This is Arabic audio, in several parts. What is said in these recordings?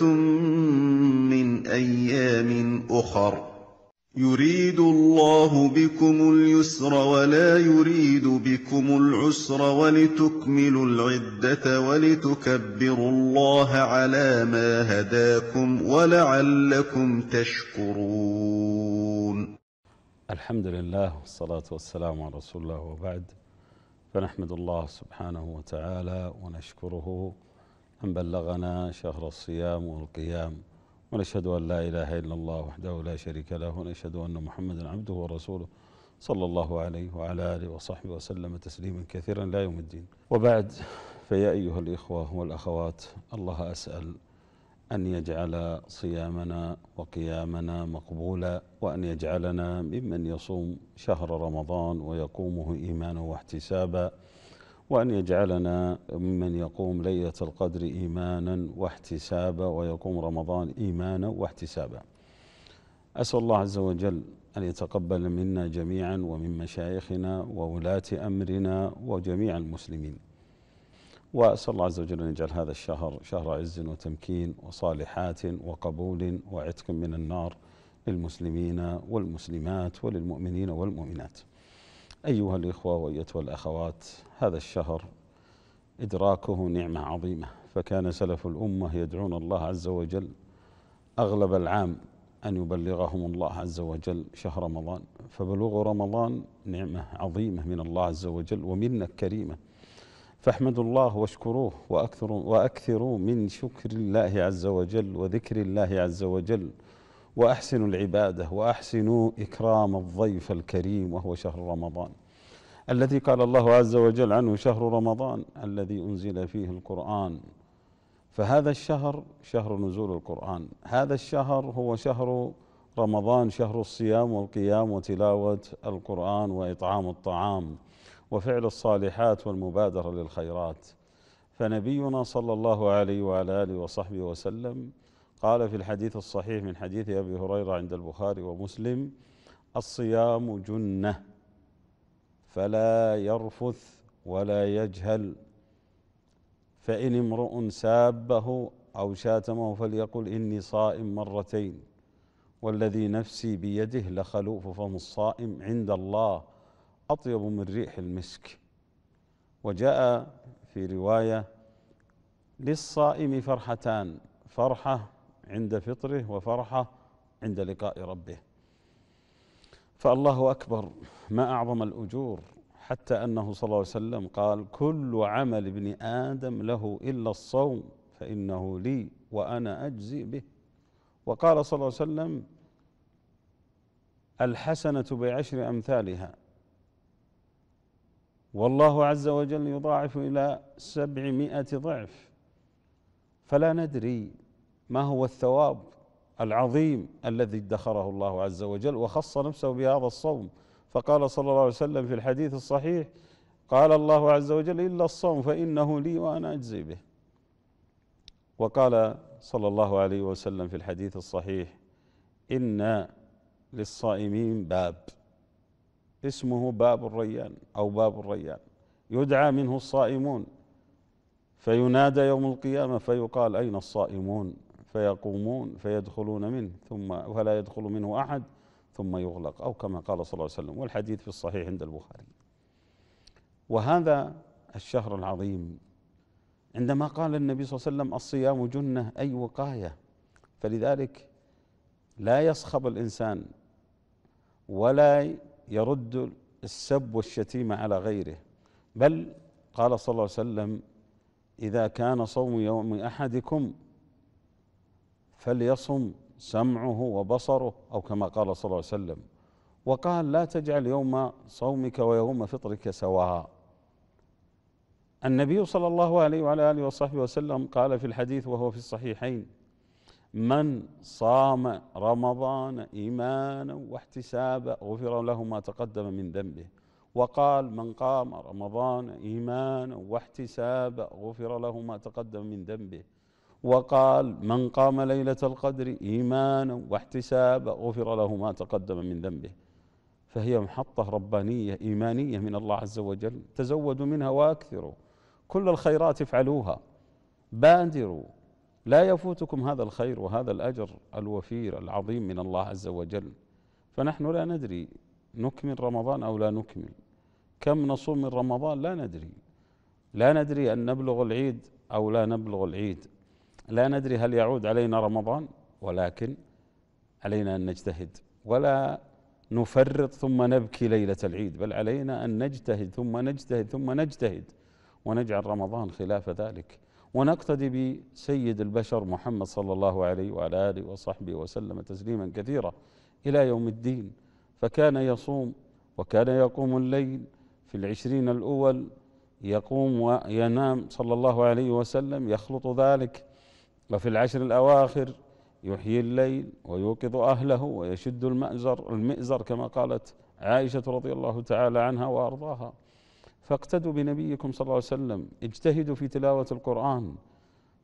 من أيام أخر يريد الله بكم اليسر ولا يريد بكم العسر ولتكملوا العدة ولتكبروا الله على ما هداكم ولعلكم تشكرون الحمد لله والصلاة والسلام على رسول الله وبعد فنحمد الله سبحانه وتعالى ونشكره أن بلغنا شهر الصيام والقيام ونشهد أن لا إله إلا الله وحده لا شريك له ونشهد أن محمدا عبده ورسوله صلى الله عليه وعلى آله وصحبه وسلم تسليما كثيرا لا يوم الدين وبعد فيا أيها الإخوة والأخوات الله أسأل أن يجعل صيامنا وقيامنا مقبولا وأن يجعلنا ممن يصوم شهر رمضان ويقومه إيمانا واحتسابا وأن يجعلنا ممن يقوم ليلة القدر إيمانا واحتسابا ويقوم رمضان إيمانا واحتسابا أسأل الله عز وجل أن يتقبل منا جميعا ومن مشايخنا وولاة أمرنا وجميع المسلمين وأسأل الله عز وجل أن يجعل هذا الشهر شهر عز وتمكين وصالحات وقبول وعتق من النار للمسلمين والمسلمات وللمؤمنين والمؤمنات أيها الإخوة وأيتها الأخوات هذا الشهر إدراكه نعمة عظيمة فكان سلف الأمة يدعون الله عز وجل أغلب العام أن يبلغهم الله عز وجل شهر رمضان فبلوغ رمضان نعمة عظيمة من الله عز وجل ومنة كريمة فاحمدوا الله واشكروه وأكثروا, وأكثروا من شكر الله عز وجل وذكر الله عز وجل وأحسنوا العبادة وأحسنوا إكرام الضيف الكريم وهو شهر رمضان الذي قال الله عز وجل عنه شهر رمضان الذي أنزل فيه القرآن فهذا الشهر شهر نزول القرآن هذا الشهر هو شهر رمضان شهر الصيام والقيام وتلاوة القرآن وإطعام الطعام وفعل الصالحات والمبادرة للخيرات فنبينا صلى الله عليه وعلى آله وصحبه وسلم قال في الحديث الصحيح من حديث ابي هريره عند البخاري ومسلم الصيام جنه فلا يرفث ولا يجهل فان امرؤ سابه او شاتمه فليقل اني صائم مرتين والذي نفسي بيده لخلوف فم الصائم عند الله اطيب من ريح المسك وجاء في روايه للصائم فرحتان فرحه عند فطره وفرحه عند لقاء ربه فالله اكبر ما اعظم الاجور حتى انه صلى الله عليه وسلم قال كل عمل ابن ادم له الا الصوم فانه لي وانا اجزي به وقال صلى الله عليه وسلم الحسنه بعشر امثالها والله عز وجل يضاعف الى سبعمائه ضعف فلا ندري ما هو الثواب العظيم الذي ادخره الله عز وجل وخص نفسه بهذا الصوم فقال صلى الله عليه وسلم في الحديث الصحيح قال الله عز وجل الا الصوم فانه لي وانا اجزي به وقال صلى الله عليه وسلم في الحديث الصحيح ان للصائمين باب اسمه باب الريان او باب الريان يدعى منه الصائمون فينادى يوم القيامه فيقال اين الصائمون فيقومون فيدخلون منه ثم ولا يدخل منه احد ثم يغلق او كما قال صلى الله عليه وسلم والحديث في الصحيح عند البخاري. وهذا الشهر العظيم عندما قال النبي صلى الله عليه وسلم الصيام جنه اي وقايه فلذلك لا يصخب الانسان ولا يرد السب والشتيمه على غيره بل قال صلى الله عليه وسلم اذا كان صوم يوم احدكم فليصم سمعه وبصره او كما قال صلى الله عليه وسلم وقال لا تجعل يوم صومك ويوم فطرك سواء النبي صلى الله عليه وعلى اله وصحبه وسلم قال في الحديث وهو في الصحيحين من صام رمضان ايمانا واحتسابا غفر له ما تقدم من ذنبه وقال من قام رمضان ايمانا واحتسابا غفر له ما تقدم من ذنبه وقال من قام ليلة القدر إيمانا واحتسابا غفر له ما تقدم من ذنبه فهي محطة ربانية إيمانية من الله عز وجل تزودوا منها وأكثروا كل الخيرات افعلوها بادروا لا يفوتكم هذا الخير وهذا الأجر الوفير العظيم من الله عز وجل فنحن لا ندري نكمل رمضان أو لا نكمل كم نصوم من رمضان لا ندري لا ندري أن نبلغ العيد أو لا نبلغ العيد لا ندري هل يعود علينا رمضان ولكن علينا ان نجتهد ولا نفرط ثم نبكي ليله العيد بل علينا ان نجتهد ثم نجتهد ثم نجتهد ونجعل رمضان خلاف ذلك ونقتدي بسيد البشر محمد صلى الله عليه وعلى اله وصحبه وسلم تسليما كثيرا الى يوم الدين فكان يصوم وكان يقوم الليل في العشرين الاول يقوم وينام صلى الله عليه وسلم يخلط ذلك وفي العشر الأواخر يحيي الليل ويوقظ أهله ويشد المأزر المئزر كما قالت عائشة رضي الله تعالى عنها وأرضاها فاقتدوا بنبيكم صلى الله عليه وسلم اجتهدوا في تلاوة القرآن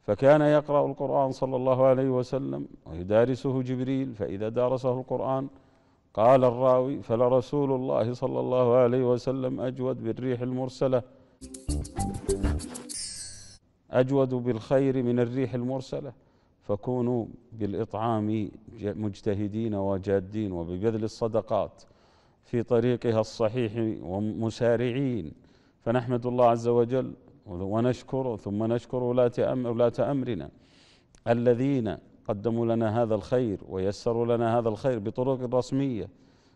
فكان يقرأ القرآن صلى الله عليه وسلم ويدارسه جبريل فإذا دارسه القرآن قال الراوي فلرسول الله صلى الله عليه وسلم أجود بالريح المرسلة أجود بالخير من الريح المرسلة فكونوا بالإطعام مجتهدين وجادين وببذل الصدقات في طريقها الصحيح ومسارعين فنحمد الله عز وجل ونشكره ثم نشكر ولاة أمر ولاة أمرنا الذين قدموا لنا هذا الخير ويسروا لنا هذا الخير بطرق رسمية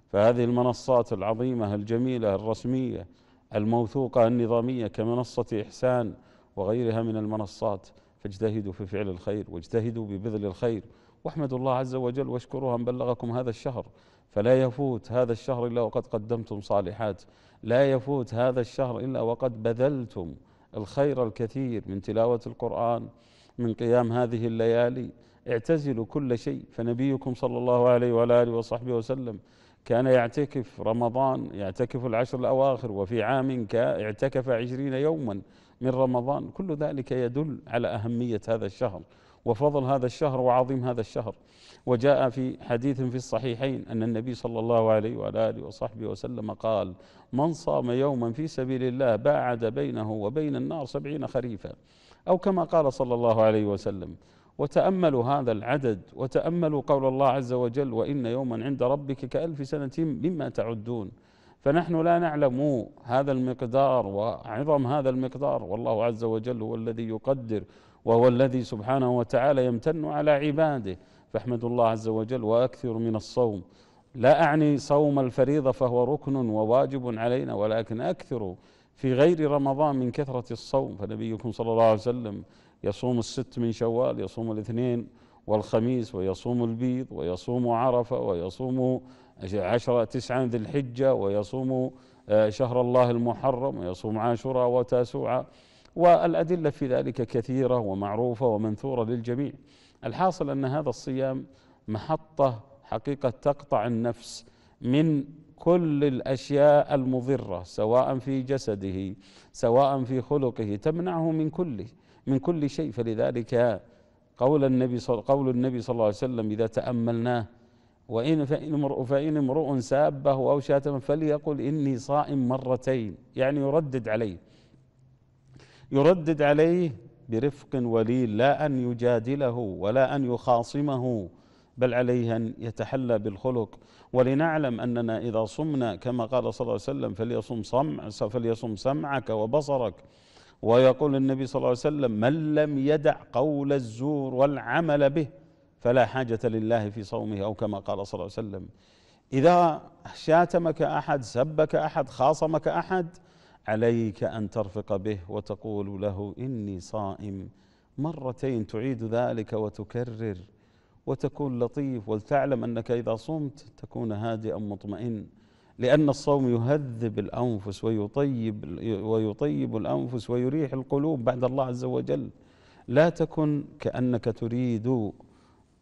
فهذه المنصات العظيمة الجميلة الرسمية الموثوقة النظامية كمنصة إحسان وغيرها من المنصات فاجتهدوا في فعل الخير واجتهدوا ببذل الخير واحمدوا الله عز وجل واشكروه ان بلغكم هذا الشهر فلا يفوت هذا الشهر الا وقد قدمتم صالحات لا يفوت هذا الشهر الا وقد بذلتم الخير الكثير من تلاوه القران من قيام هذه الليالي اعتزلوا كل شيء فنبيكم صلى الله عليه وعلى اله وصحبه وسلم كان يعتكف رمضان يعتكف العشر الأواخر وفي عام اعتكف عشرين يوما من رمضان كل ذلك يدل على أهمية هذا الشهر وفضل هذا الشهر وعظيم هذا الشهر وجاء في حديث في الصحيحين أن النبي صلى الله عليه وآله وصحبه وسلم قال من صام يوما في سبيل الله باعد بينه وبين النار سبعين خريفا أو كما قال صلى الله عليه وسلم وتأملوا هذا العدد وتأملوا قول الله عز وجل وإن يوما عند ربك كألف سنة مما تعدون فنحن لا نعلم هذا المقدار وعظم هذا المقدار والله عز وجل هو الذي يقدر وهو الذي سبحانه وتعالى يمتن على عباده فاحمدوا الله عز وجل واكثر من الصوم لا اعني صوم الفريضه فهو ركن وواجب علينا ولكن اكثروا في غير رمضان من كثره الصوم فنبيكم صلى الله عليه وسلم يصوم الست من شوال يصوم الاثنين والخميس ويصوم البيض ويصوم عرفه ويصوم عشرة تسعة ذي الحجة ويصوم آه، شهر الله المحرم ويصوم عاشوراء وتاسوعا والأدلة في ذلك كثيرة ومعروفة ومنثورة للجميع الحاصل أن هذا الصيام محطة حقيقة تقطع النفس من كل الاشياء المضره سواء في جسده سواء في خلقه تمنعه من كله من كل شيء فلذلك قول النبي صلى قول النبي صلى الله عليه وسلم اذا تاملناه وإن فإن امرؤ فإن امرؤ سابه أو شاتمه فليقل إني صائم مرتين يعني يردد عليه يردد عليه برفق وليل لا أن يجادله ولا أن يخاصمه بل عليه أن يتحلى بالخلق ولنعلم أننا إذا صمنا كما قال صلى الله عليه وسلم فليصم, صمع فليصم سمعك وبصرك ويقول النبي صلى الله عليه وسلم من لم يدع قول الزور والعمل به فلا حاجة لله في صومه أو كما قال صلى الله عليه وسلم إذا شاتمك أحد سبك أحد خاصمك أحد عليك أن ترفق به وتقول له إني صائم مرتين تعيد ذلك وتكرر وتكون لطيف ولتعلم أنك إذا صمت تكون هادئا مطمئن لأن الصوم يهذب الأنفس ويطيب ويطيب الأنفس ويريح القلوب بعد الله عز وجل لا تكن كأنك تريد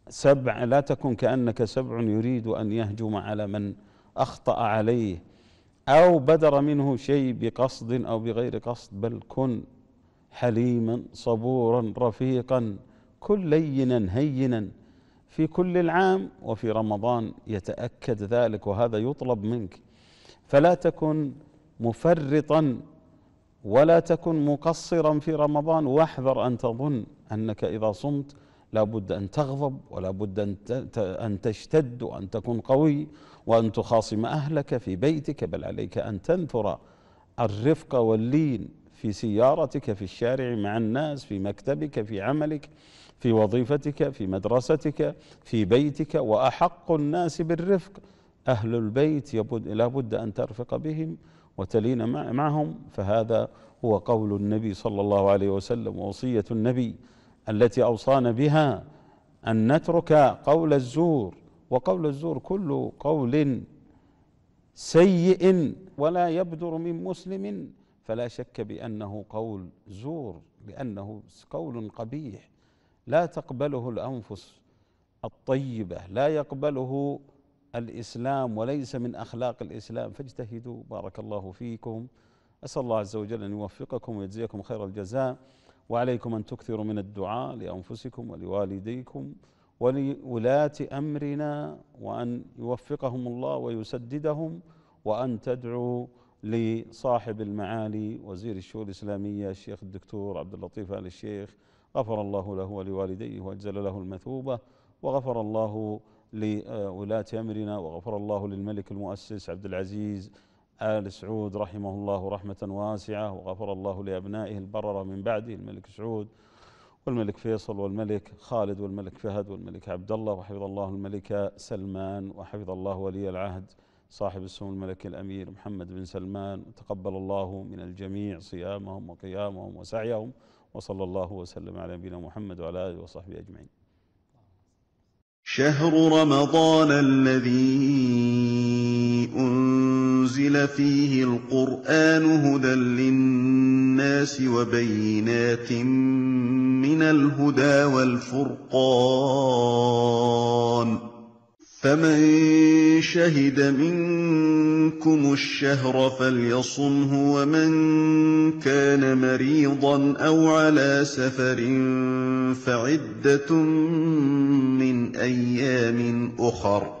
سبع لا تكن كأنك سبع يريد أن يهجم على من أخطأ عليه أو بدر منه شيء بقصد أو بغير قصد بل كن حليما صبورا رفيقا كن لينا هينا في كل العام وفي رمضان يتأكد ذلك وهذا يطلب منك فلا تكن مفرطا ولا تكن مقصرا في رمضان واحذر أن تظن أنك إذا صمت لا بد أن تغضب ولا بد أن تشتد وأن تكون قوي وأن تخاصم أهلك في بيتك بل عليك أن تنثر الرفق واللين في سيارتك في الشارع مع الناس في مكتبك في عملك في وظيفتك في مدرستك في بيتك وأحق الناس بالرفق أهل البيت لا بد أن ترفق بهم وتلين معهم فهذا هو قول النبي صلى الله عليه وسلم ووصية النبي التي اوصانا بها ان نترك قول الزور وقول الزور كل قول سيء ولا يبدر من مسلم فلا شك بانه قول زور لانه قول قبيح لا تقبله الانفس الطيبه لا يقبله الاسلام وليس من اخلاق الاسلام فاجتهدوا بارك الله فيكم اسال الله عز وجل ان يوفقكم ويجزيكم خير الجزاء وعليكم أن تكثروا من الدعاء لأنفسكم ولوالديكم ولولاة أمرنا وأن يوفقهم الله ويسددهم وأن تدعوا لصاحب المعالي وزير الشؤون الإسلامية الشيخ الدكتور عبد اللطيف آل الشيخ غفر الله له ولوالديه وأجزل له المثوبة وغفر الله لولاة أمرنا وغفر الله للملك المؤسس عبد العزيز آل سعود رحمه الله رحمة واسعة وغفر الله لأبنائه البررة من بعده الملك سعود والملك فيصل والملك خالد والملك فهد والملك عبد الله وحفظ الله الملك سلمان وحفظ الله ولي العهد صاحب السمو الملكي الأمير محمد بن سلمان تقبل الله من الجميع صيامهم وقيامهم وسعيهم وصلى الله وسلم على نبينا محمد وعلى آله وصحبه أجمعين شهر رمضان الذي أُنزِلَ فِيهِ الْقُرْآنُ هُدًى لِّلنَّاسِ وَبَيِّنَاتٍ مِّنَ الْهُدَىٰ وَالْفُرْقَانِ ۚ فَمَن شَهِدَ مِنكُمُ الشَّهْرَ فَلْيَصُمْهُ ۖ وَمَن كَانَ مَرِيضًا أَوْ عَلَىٰ سَفَرٍ فَعِدَّةٌ مِّنْ أَيَّامٍ أُخَرَ